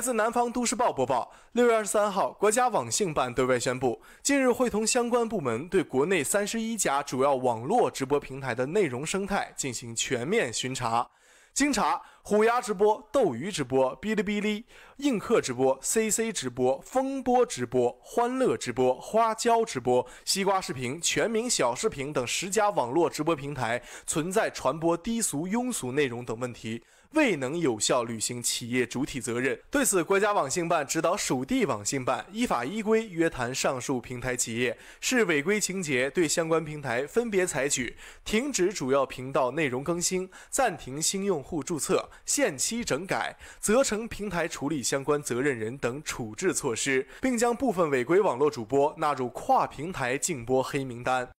来自南方都市报播报，六月二十三号，国家网信办对外宣布，近日会同相关部门对国内三十一家主要网络直播平台的内容生态进行全面巡查。经查，虎牙直播、斗鱼直播、哔哩哔哩、映客直播、C C 直播、风波直播、欢乐直播、花椒直播、西瓜视频、全民小视频等十家网络直播平台存在传播低俗、庸俗内容等问题，未能有效履行企业主体责任。对此，国家网信办指导属地网信办依法依规约谈上述平台企业，视违规情节对相关平台分别采取停止主要频道内容更新、暂停新用户注册。限期整改，责成平台处理相关责任人等处置措施，并将部分违规网络主播纳入跨平台禁播黑名单。